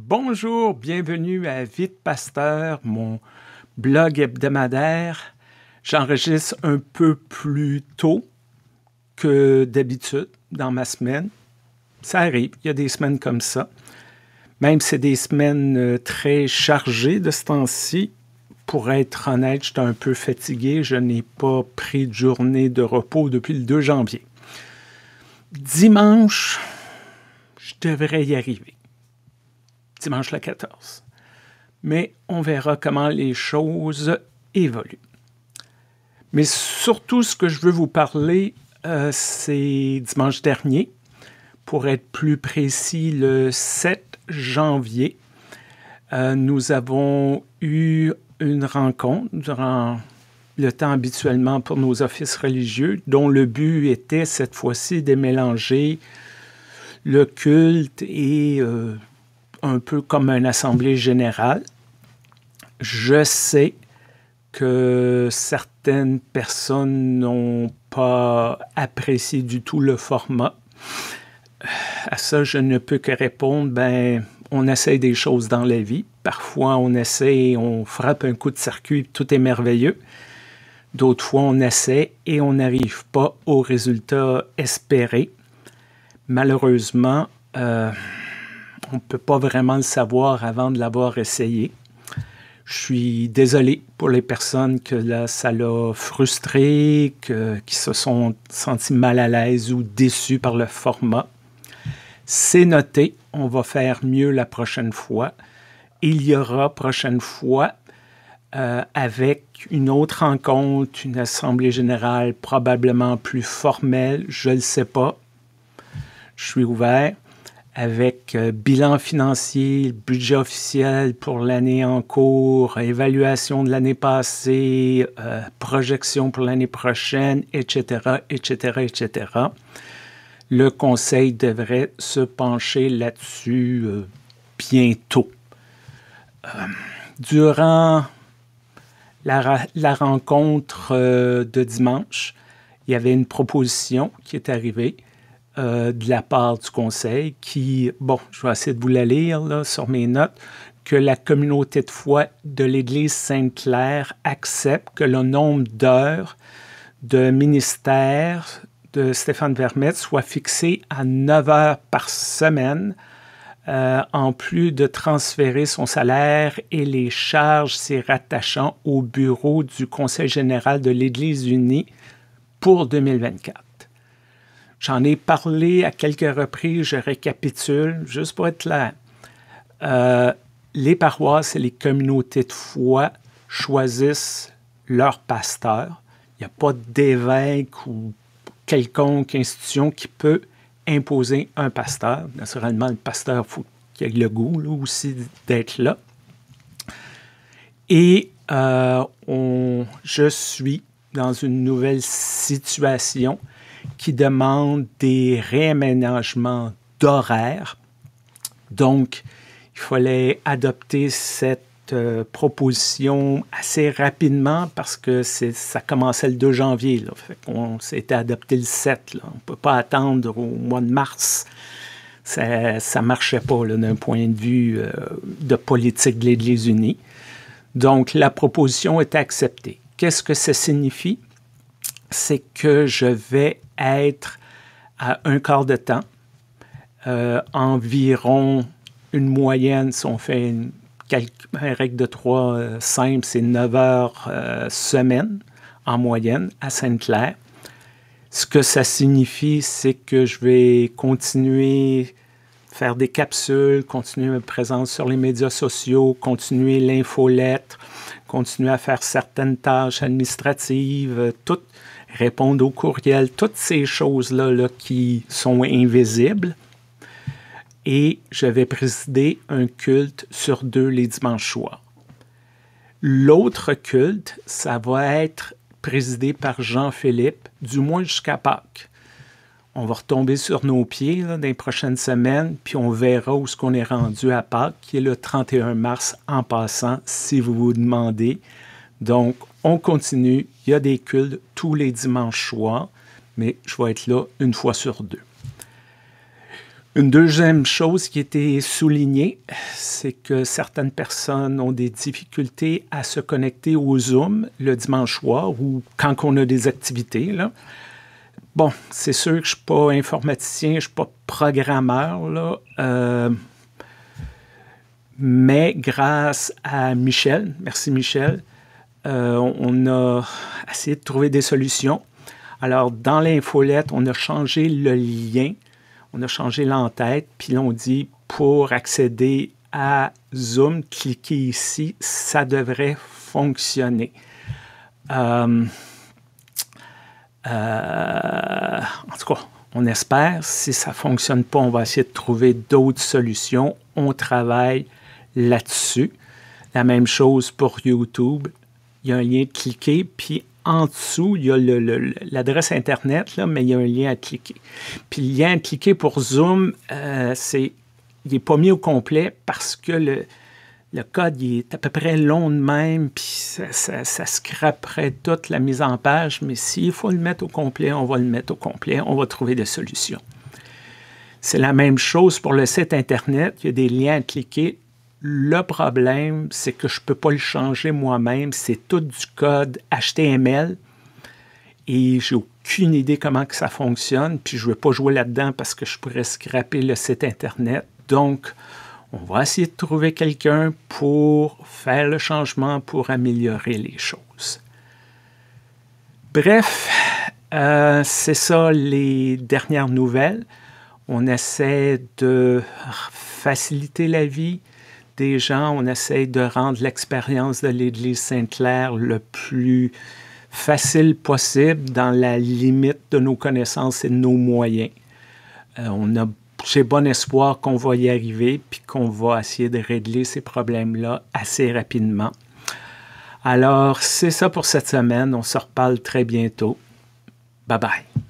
Bonjour, bienvenue à Vite Pasteur, mon blog hebdomadaire. J'enregistre un peu plus tôt que d'habitude dans ma semaine. Ça arrive, il y a des semaines comme ça. Même si c'est des semaines euh, très chargées de ce temps-ci, pour être honnête, j'étais un peu fatigué. Je n'ai pas pris de journée de repos depuis le 2 janvier. Dimanche, je devrais y arriver dimanche le 14. Mais on verra comment les choses évoluent. Mais surtout, ce que je veux vous parler, euh, c'est dimanche dernier, pour être plus précis, le 7 janvier. Euh, nous avons eu une rencontre durant le temps habituellement pour nos offices religieux, dont le but était cette fois-ci de mélanger le culte et euh, un peu comme une assemblée générale. Je sais que certaines personnes n'ont pas apprécié du tout le format. À ça, je ne peux que répondre, ben, on essaie des choses dans la vie. Parfois, on essaie, on frappe un coup de circuit, tout est merveilleux. D'autres fois, on essaie et on n'arrive pas au résultat espéré. Malheureusement, euh, on ne peut pas vraiment le savoir avant de l'avoir essayé. Je suis désolé pour les personnes que ça l'a frustré, qui se sont senties mal à l'aise ou déçues par le format. C'est noté, on va faire mieux la prochaine fois. Il y aura prochaine fois euh, avec une autre rencontre, une assemblée générale probablement plus formelle, je ne le sais pas. Je suis ouvert avec euh, bilan financier, budget officiel pour l'année en cours, évaluation de l'année passée, euh, projection pour l'année prochaine, etc., etc., etc. Le Conseil devrait se pencher là-dessus euh, bientôt. durant la rencontre de dimanche, il y avait une proposition qui est arrivée euh, de la part du Conseil qui, bon, je vais essayer de vous la lire sur mes notes, que la communauté de foi de l'Église Sainte-Claire accepte que le nombre d'heures de ministère de Stéphane Vermette soit fixé à 9 heures par semaine, euh, en plus de transférer son salaire et les charges s'y rattachant au bureau du Conseil général de l'Église unie pour 2024. J'en ai parlé à quelques reprises, je récapitule, juste pour être clair. Euh, les paroisses et les communautés de foi choisissent leur pasteur. Il n'y a pas d'évêque ou quelconque institution qui peut imposer un pasteur. Naturellement, le pasteur, faut il qu'il ait le goût aussi d'être là. Et euh, on, je suis dans une nouvelle situation qui demande des réaménagements d'horaires, Donc, il fallait adopter cette euh, proposition assez rapidement parce que ça commençait le 2 janvier. Là. on s'était adopté le 7. On ne peut pas attendre au mois de mars. Ça ne marchait pas d'un point de vue euh, de politique de l'Église unie. Donc, la proposition est acceptée. Qu'est-ce que ça signifie? C'est que je vais être à un quart de temps, euh, environ une moyenne, si on fait une, règle de trois euh, simple, c'est 9 heures euh, semaine en moyenne à Sainte-Claire. Ce que ça signifie, c'est que je vais continuer faire des capsules, continuer ma présence sur les médias sociaux, continuer l'infolettre, continuer à faire certaines tâches administratives, toutes répondre aux courriels, toutes ces choses-là là, qui sont invisibles. Et je vais présider un culte sur deux les dimanches soirs. L'autre culte, ça va être présidé par Jean-Philippe, du moins jusqu'à Pâques on va retomber sur nos pieds dans les prochaines semaines, puis on verra où ce qu'on est rendu à Pâques, qui est le 31 mars en passant, si vous vous demandez. Donc, on continue. Il y a des cultes tous les dimanches soirs, mais je vais être là une fois sur deux. Une deuxième chose qui était soulignée, c'est que certaines personnes ont des difficultés à se connecter au Zoom le dimanche soir ou quand on a des activités. Là. Bon, c'est sûr que je ne suis pas informaticien, je ne suis pas programmeur, là, euh, mais grâce à Michel, merci Michel, euh, on a essayé de trouver des solutions. Alors, dans l'infolette, on a changé le lien, on a changé l'entête, puis l'on on dit pour accéder à Zoom, cliquez ici, ça devrait fonctionner. Euh, euh, en tout cas, on espère. Si ça ne fonctionne pas, on va essayer de trouver d'autres solutions. On travaille là-dessus. La même chose pour YouTube. Il y a un lien cliquer. puis en dessous, il y a l'adresse Internet, là, mais il y a un lien à cliquer. Puis le lien à cliquer pour Zoom, euh, c'est, il n'est pas mis au complet parce que le, le code il est à peu près long de même, puis ça, ça, ça scraperait toute la mise en page, mais s'il faut le mettre au complet, on va le mettre au complet, on va trouver des solutions. C'est la même chose pour le site Internet, il y a des liens à cliquer. Le problème, c'est que je ne peux pas le changer moi-même, c'est tout du code HTML et j'ai aucune idée comment que ça fonctionne, puis je ne veux pas jouer là-dedans parce que je pourrais scraper le site Internet. Donc, on va essayer de trouver quelqu'un pour faire le changement, pour améliorer les choses. Bref, euh, c'est ça les dernières nouvelles. On essaie de faciliter la vie des gens, on essaie de rendre l'expérience de l'Église Sainte-Claire le plus facile possible dans la limite de nos connaissances et de nos moyens. Euh, on a j'ai bon espoir qu'on va y arriver puis qu'on va essayer de régler ces problèmes-là assez rapidement. Alors, c'est ça pour cette semaine. On se reparle très bientôt. Bye bye.